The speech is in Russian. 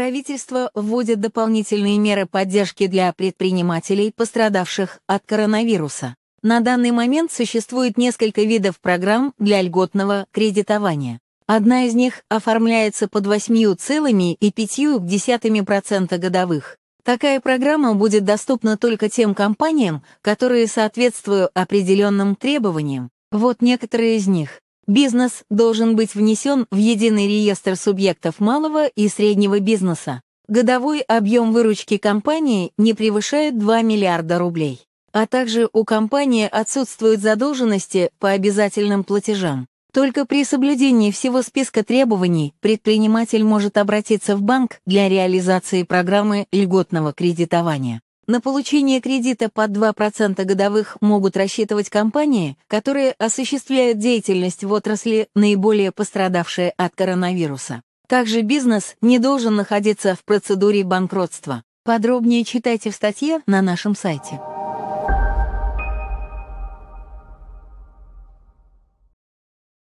Правительство вводит дополнительные меры поддержки для предпринимателей, пострадавших от коронавируса. На данный момент существует несколько видов программ для льготного кредитования. Одна из них оформляется под 8,5% годовых. Такая программа будет доступна только тем компаниям, которые соответствуют определенным требованиям. Вот некоторые из них. Бизнес должен быть внесен в единый реестр субъектов малого и среднего бизнеса. Годовой объем выручки компании не превышает 2 миллиарда рублей. А также у компании отсутствуют задолженности по обязательным платежам. Только при соблюдении всего списка требований предприниматель может обратиться в банк для реализации программы льготного кредитования. На получение кредита под 2% годовых могут рассчитывать компании, которые осуществляют деятельность в отрасли, наиболее пострадавшие от коронавируса. Также бизнес не должен находиться в процедуре банкротства. Подробнее читайте в статье на нашем сайте.